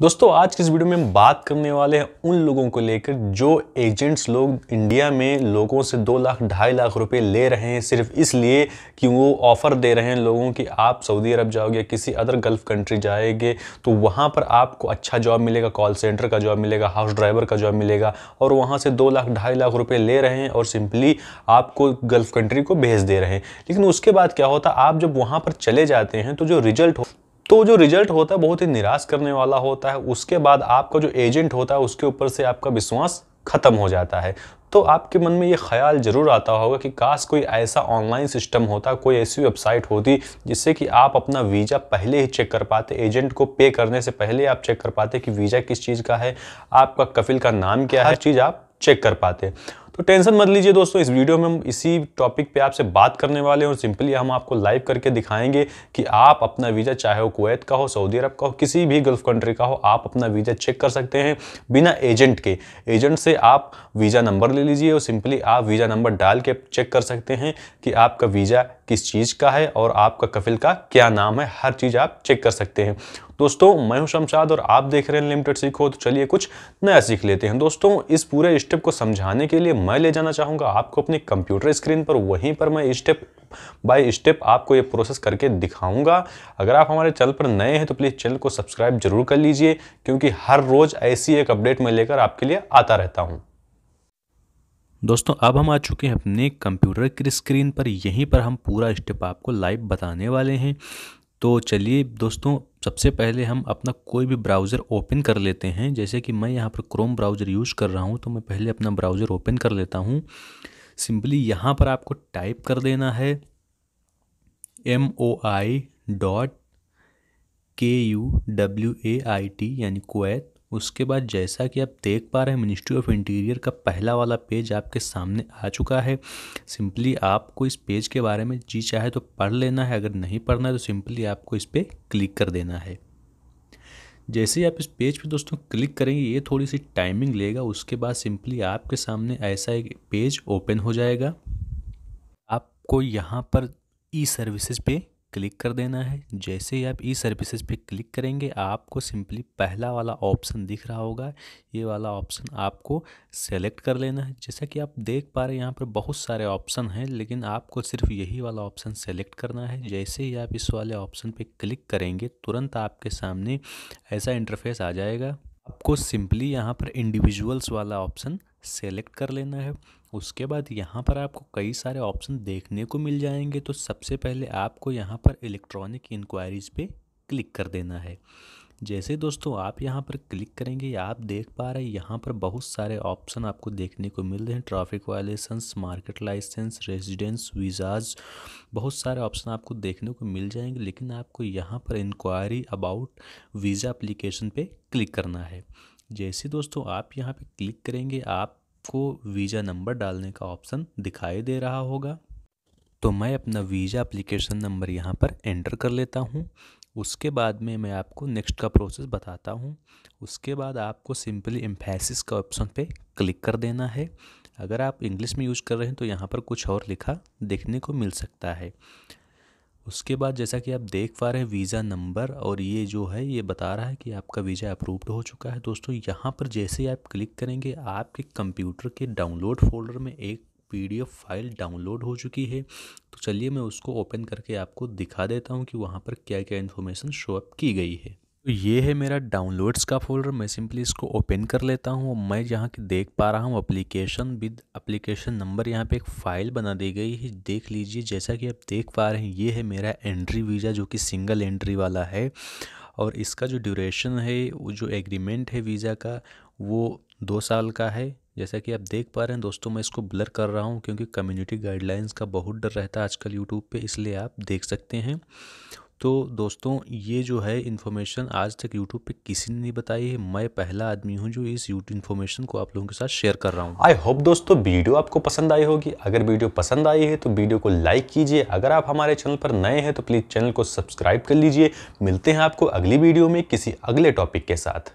दोस्तों आज के इस वीडियो में हम बात करने वाले हैं उन लोगों को लेकर जो एजेंट्स लोग इंडिया में लोगों से दो लाख ढाई लाख रुपए ले रहे हैं सिर्फ इसलिए कि वो ऑफ़र दे रहे हैं लोगों कि आप सऊदी अरब जाओगे किसी अदर गल्फ़ कंट्री जाएंगे तो वहाँ पर आपको अच्छा जॉब मिलेगा कॉल सेंटर का जॉब मिलेगा हाउस ड्राइवर का जॉब मिलेगा और वहाँ से दो लाख ढाई लाख रुपये ले रहे हैं और सिंपली आपको गल्फ़ कंट्री को भेज दे रहे हैं लेकिन उसके बाद क्या होता आप जब वहाँ पर चले जाते हैं तो जो रिजल्ट तो जो रिजल्ट होता है बहुत ही निराश करने वाला होता है उसके बाद आपका जो एजेंट होता है उसके ऊपर से आपका विश्वास ख़त्म हो जाता है तो आपके मन में ये ख्याल ज़रूर आता होगा कि काश कोई ऐसा ऑनलाइन सिस्टम होता कोई ऐसी वेबसाइट होती जिससे कि आप अपना वीज़ा पहले ही चेक कर पाते एजेंट को पे करने से पहले आप चेक कर पाते कि वीज़ा किस चीज़ का है आपका कफिल का नाम क्या है चीज़ आप चेक कर पाते तो टेंशन मत लीजिए दोस्तों इस वीडियो में हम इसी टॉपिक पे आपसे बात करने वाले हैं और सिंपली हम आपको लाइव करके दिखाएंगे कि आप अपना वीज़ा चाहे वो कुवैत का हो सऊदी अरब का हो किसी भी गल्फ कंट्री का हो आप अपना वीज़ा चेक कर सकते हैं बिना एजेंट के एजेंट से आप वीज़ा नंबर ले लीजिए और सिंपली आप वीज़ा नंबर डाल के चेक कर सकते हैं कि आपका वीज़ा किस चीज़ का है और आपका कफिल का क्या नाम है हर चीज़ आप चेक कर सकते हैं दोस्तों मैं हूं शमशाद और आप देख रहे हैं लिमिटेड सीखो तो चलिए कुछ नया सीख लेते हैं दोस्तों इस पूरे स्टेप को समझाने के लिए मैं ले जाना चाहूँगा आपको अपनी कंप्यूटर स्क्रीन पर वहीं पर मैं स्टेप बाय स्टेप आपको ये प्रोसेस करके दिखाऊंगा अगर आप हमारे चैनल पर नए हैं तो प्लीज़ चैनल को सब्सक्राइब जरूर कर लीजिए क्योंकि हर रोज़ ऐसी एक अपडेट मैं लेकर आपके लिए आता रहता हूँ दोस्तों अब हम आ चुके हैं अपने कंप्यूटर की स्क्रीन पर यहीं पर हम पूरा स्टेप आपको लाइव बताने वाले हैं तो चलिए दोस्तों सबसे पहले हम अपना कोई भी ब्राउज़र ओपन कर लेते हैं जैसे कि मैं यहाँ पर क्रोम ब्राउज़र यूज़ कर रहा हूँ तो मैं पहले अपना ब्राउज़र ओपन कर लेता हूँ सिंपली यहाँ पर आपको टाइप कर देना है M O I dot K U W A I T यानी कोत उसके बाद जैसा कि आप देख पा रहे हैं मिनिस्ट्री ऑफ इंटीरियर का पहला वाला पेज आपके सामने आ चुका है सिंपली आपको इस पेज के बारे में जी चाहे तो पढ़ लेना है अगर नहीं पढ़ना है तो सिंपली आपको इस पर क्लिक कर देना है जैसे ही आप इस पेज पे दोस्तों क्लिक करेंगे ये थोड़ी सी टाइमिंग लेगा उसके बाद सिंपली आपके सामने ऐसा एक पेज ओपन हो जाएगा आपको यहाँ पर ई सर्विसेज पे क्लिक कर देना है जैसे ही आप ई सर्विसेज पे क्लिक करेंगे आपको सिंपली पहला वाला ऑप्शन दिख रहा होगा ये वाला ऑप्शन आपको सेलेक्ट कर लेना है जैसा कि आप देख पा रहे हैं यहाँ पर बहुत सारे ऑप्शन हैं लेकिन आपको सिर्फ यही वाला ऑप्शन सेलेक्ट करना है जैसे ही आप इस वाले ऑप्शन पर क्लिक करेंगे तुरंत आपके सामने ऐसा इंटरफेस आ जाएगा आपको सिंपली यहाँ पर इंडिविजुअल्स वाला ऑप्शन सेलेक्ट कर लेना है उसके बाद यहाँ पर आपको कई सारे ऑप्शन देखने को मिल जाएंगे तो सबसे पहले आपको यहाँ पर इलेक्ट्रॉनिक इंक्वायरीज़ पे क्लिक कर देना है जैसे दोस्तों आप यहाँ पर क्लिक करेंगे आप देख पा रहे हैं यहाँ पर बहुत सारे ऑप्शन आपको देखने को मिल रहे हैं traffic violations market licence residence visas बहुत सारे ऑप्शन आपको देखने को मिल जाएंगे लेकिन आपको यहाँ पर इंक्वायरी अबाउट वीज़ा अप्लीकेशन पे क्लिक करना है जैसे दोस्तों आप यहाँ पे क्लिक करेंगे आपको वीज़ा नंबर डालने का ऑप्शन दिखाई दे रहा होगा तो मैं अपना वीज़ा अप्लीकेशन नंबर यहाँ पर एंटर कर लेता हूँ उसके बाद में मैं आपको नेक्स्ट का प्रोसेस बताता हूँ उसके बाद आपको सिंपली एम्फेसिस का ऑप्शन पे क्लिक कर देना है अगर आप इंग्लिश में यूज़ कर रहे हैं तो यहाँ पर कुछ और लिखा देखने को मिल सकता है उसके बाद जैसा कि आप देख पा रहे हैं वीज़ा नंबर और ये जो है ये बता रहा है कि आपका वीज़ा अप्रूव्ड हो चुका है दोस्तों यहाँ पर जैसे ही आप क्लिक करेंगे आपके कंप्यूटर के डाउनलोड फोल्डर में एक पीडीएफ फाइल डाउनलोड हो चुकी है तो चलिए मैं उसको ओपन करके आपको दिखा देता हूँ कि वहाँ पर क्या क्या इन्फॉर्मेशन शो अप की गई है तो ये है मेरा डाउनलोड्स का फोल्डर मैं सिंपली इसको ओपन कर लेता हूँ मैं यहाँ की देख पा रहा हूँ अप्लीकेशन विद अप्लीकेशन नंबर यहाँ पे एक फ़ाइल बना दी गई है देख लीजिए जैसा कि आप देख पा रहे हैं ये है मेरा एंट्री वीज़ा जो कि सिंगल एंट्री वाला है और इसका जो ड्यूरेशन है वो जो एग्रीमेंट है वीज़ा का वो दो साल का है जैसा कि आप देख पा रहे हैं दोस्तों मैं इसको ब्लर कर रहा हूँ क्योंकि कम्युनिटी गाइडलाइंस का बहुत डर रहता है आजकल यूट्यूब पे इसलिए आप देख सकते हैं तो दोस्तों ये जो है इन्फॉर्मेशन आज तक यूट्यूब पे किसी ने नहीं बताई है मैं पहला आदमी हूँ जो इस यूट्यूब इन्फॉर्मेशन को आप लोगों के साथ शेयर कर रहा हूँ आई होप दोस्तों वीडियो आपको पसंद आई होगी अगर वीडियो पसंद आई है तो वीडियो को लाइक कीजिए अगर आप हमारे चैनल पर नए हैं तो प्लीज़ चैनल को सब्सक्राइब कर लीजिए मिलते हैं आपको अगली वीडियो में किसी अगले टॉपिक के साथ